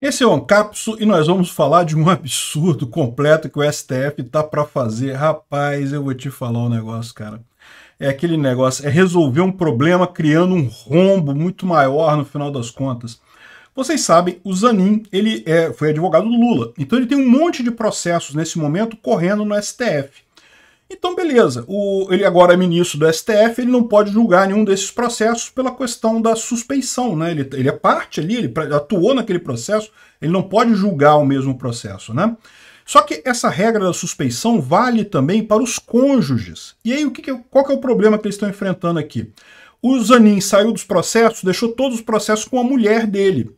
Esse é o Ancapso e nós vamos falar de um absurdo completo que o STF tá para fazer. Rapaz, eu vou te falar um negócio, cara. É aquele negócio, é resolver um problema criando um rombo muito maior no final das contas. Vocês sabem, o Zanin, ele é, foi advogado do Lula, então ele tem um monte de processos nesse momento correndo no STF. Então, beleza. O, ele agora é ministro do STF, ele não pode julgar nenhum desses processos pela questão da suspeição, né? Ele, ele é parte ali, ele atuou naquele processo, ele não pode julgar o mesmo processo, né? Só que essa regra da suspeição vale também para os cônjuges. E aí, o que, que é qual que é o problema que eles estão enfrentando aqui? O Zanin saiu dos processos, deixou todos os processos com a mulher dele.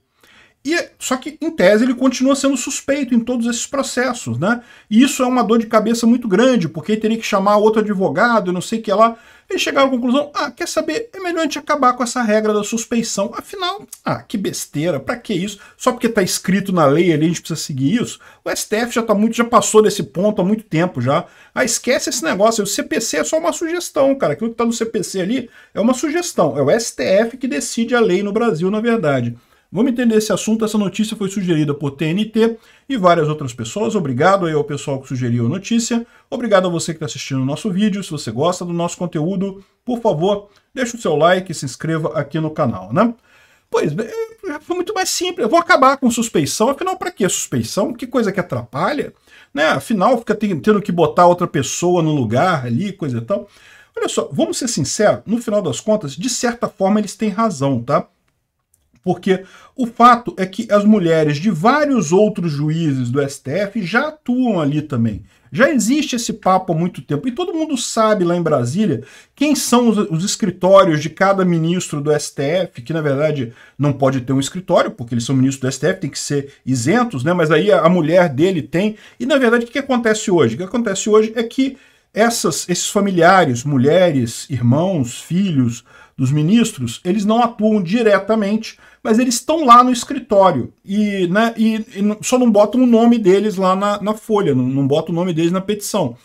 E, só que, em tese, ele continua sendo suspeito em todos esses processos, né? E isso é uma dor de cabeça muito grande, porque teria que chamar outro advogado, não sei o que lá. Eles chegaram à conclusão: ah, quer saber? É melhor a gente acabar com essa regra da suspeição. Afinal, ah, que besteira, para que isso? Só porque tá escrito na lei ali, a gente precisa seguir isso. O STF já tá muito, já passou desse ponto há muito tempo já. Ah, esquece esse negócio. O CPC é só uma sugestão, cara. Aquilo que tá no CPC ali é uma sugestão. É o STF que decide a lei no Brasil, na verdade. Vamos entender esse assunto. Essa notícia foi sugerida por TNT e várias outras pessoas. Obrigado aí ao pessoal que sugeriu a notícia. Obrigado a você que está assistindo o nosso vídeo. Se você gosta do nosso conteúdo, por favor, deixa o seu like e se inscreva aqui no canal, né? Pois bem, é, foi muito mais simples. Eu vou acabar com suspeição. Afinal, para que suspeição? Que coisa que atrapalha? Né? Afinal, fica tendo que botar outra pessoa no lugar ali, coisa e tal. Olha só, vamos ser sinceros. No final das contas, de certa forma, eles têm razão, tá? Porque o fato é que as mulheres de vários outros juízes do STF já atuam ali também. Já existe esse papo há muito tempo. E todo mundo sabe lá em Brasília quem são os, os, escritórios de cada ministro do STF, que na verdade não pode ter um escritório, porque eles são ministros do STF, tem que ser isentos, né? Mas aí a, a mulher dele tem. E na verdade, o que, acontece hoje? O que acontece hoje é que essas, esses familiares, mulheres, irmãos, filhos, dos ministros, eles não atuam diretamente, mas eles estão lá no escritório e, né, e, e, só não botam o nome deles lá na, na folha, não, não botam o nome deles na petição.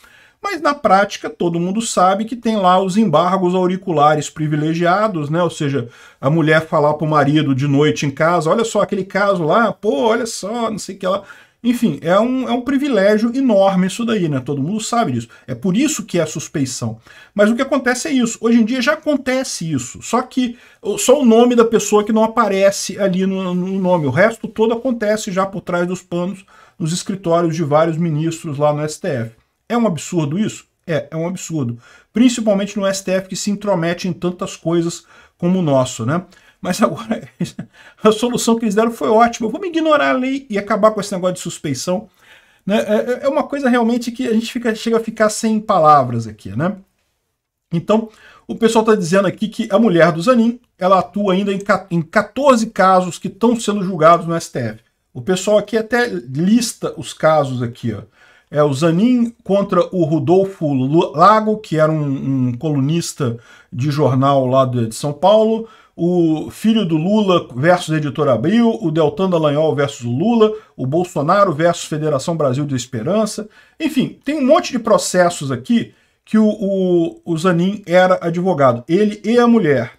Mas na prática, todo mundo sabe que tem lá os embargos auriculares privilegiados, né? Ou seja, a mulher falar para o marido de noite em casa: olha só aquele caso lá, pô, olha só, não sei o que lá. Ela enfim, é um, é um privilégio enorme isso daí, né? Todo mundo sabe disso. É por isso que é suspeição. Mas o que acontece é isso. Hoje em dia já acontece isso. Só que só o nome da pessoa que não aparece ali no, no nome. O resto todo acontece já por trás dos panos, nos escritórios de vários ministros lá no STF. É um absurdo isso? É, é um absurdo. Principalmente no STF que se intromete em tantas coisas como o nosso, né? Mas agora a solução que eles deram foi ótima. Vamos ignorar a lei e acabar com esse negócio de suspeição. Né? É, é, é uma coisa realmente que a gente fica, chega a ficar sem palavras aqui, né? Então, o pessoal está dizendo aqui que a mulher do Zanin, ela atua ainda em 14 casos que estão sendo julgados no STF. O pessoal aqui até lista os casos aqui, ó. É o Zanin contra o Rodolfo Lago, que era um, um colunista de jornal lá de São Paulo o filho do Lula versus Editor Abril, o Deltan Dallagnol versus o Lula, o Bolsonaro versus Federação Brasil de Esperança. Enfim, tem um monte de processos aqui que o, o, o Zanin era advogado, ele e a mulher.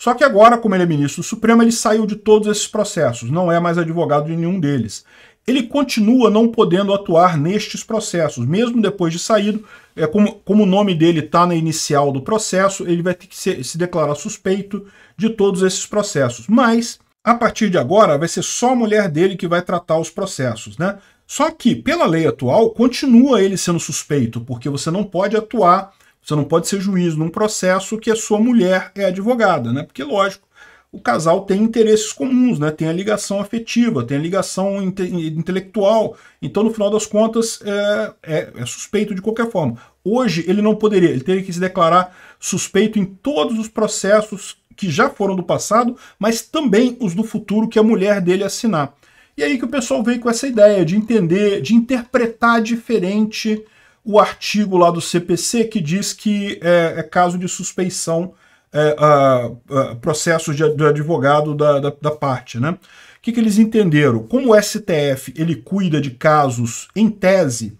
Só que agora, como ele é ministro do Supremo, ele saiu de todos esses processos, não é mais advogado de nenhum deles. Ele continua não podendo atuar nestes processos, mesmo depois de saído, é, como, como o nome dele está na inicial do processo, ele vai ter que se, se declarar suspeito de todos esses processos. Mas, a partir de agora, vai ser só a mulher dele que vai tratar os processos, né? Só que, pela lei atual, continua ele sendo suspeito, porque você não pode atuar você não pode ser juiz num processo que a sua mulher é advogada, né? Porque, lógico, o casal tem interesses comuns, né? Tem a ligação afetiva, tem a ligação inte intelectual. Então, no final das contas, é, é, é, suspeito de qualquer forma. Hoje, ele não poderia, ele teria que se declarar suspeito em todos os processos que já foram do passado, mas também os do futuro que a mulher dele assinar. E aí que o pessoal veio com essa ideia de entender, de interpretar diferente o artigo lá do CPC que diz que é, é caso de suspeição é, a, a, processo de, de advogado da, da, da, parte, né? O que, que eles entenderam? Como o STF ele cuida de casos em tese,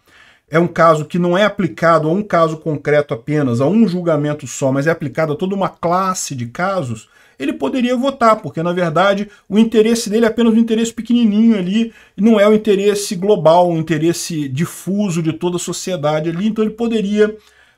é um caso que não é aplicado a um caso concreto apenas, a um julgamento só, mas é aplicado a toda uma classe de casos, ele poderia votar, porque na verdade o interesse dele é apenas um interesse pequenininho ali, não é o um interesse global, um interesse difuso de toda a sociedade ali, então ele poderia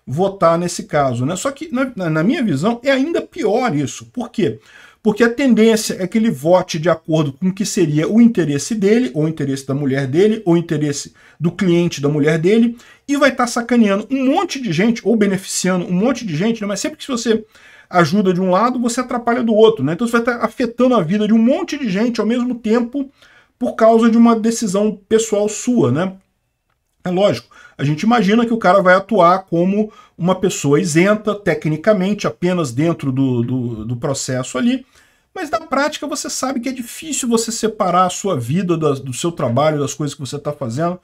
votar nesse caso. Né? Só que, na, na minha visão, é ainda pior isso. Por quê? Porque porque a tendência é que ele vote de acordo com o que seria o interesse dele, ou o interesse da mulher dele, ou o interesse do cliente da mulher dele, e vai estar tá sacaneando um monte de gente, ou beneficiando um monte de gente, né? mas sempre que você ajuda de um lado, você atrapalha do outro. Né? Então você vai estar tá afetando a vida de um monte de gente ao mesmo tempo por causa de uma decisão pessoal sua. Né? É lógico a gente imagina que o cara vai atuar como uma pessoa isenta, tecnicamente, apenas dentro do, do, do processo ali, mas na prática você sabe que é difícil você separar a sua vida da, do seu trabalho, das coisas que você está fazendo.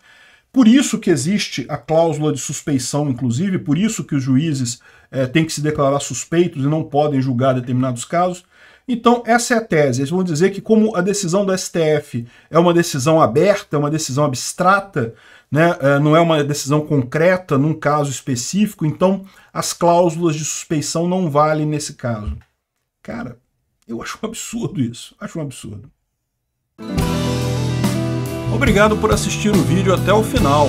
Por isso que existe a cláusula de suspeição, inclusive, por isso que os juízes é, têm que se declarar suspeitos e não podem julgar determinados casos. Então, essa é a tese. Eles vão dizer que, como a decisão do STF é uma decisão aberta, é uma decisão abstrata, né, é, não é uma decisão concreta num caso específico, então as cláusulas de suspeição não valem nesse caso. Cara, eu acho um absurdo isso. Acho um absurdo. Obrigado por assistir o vídeo até o final.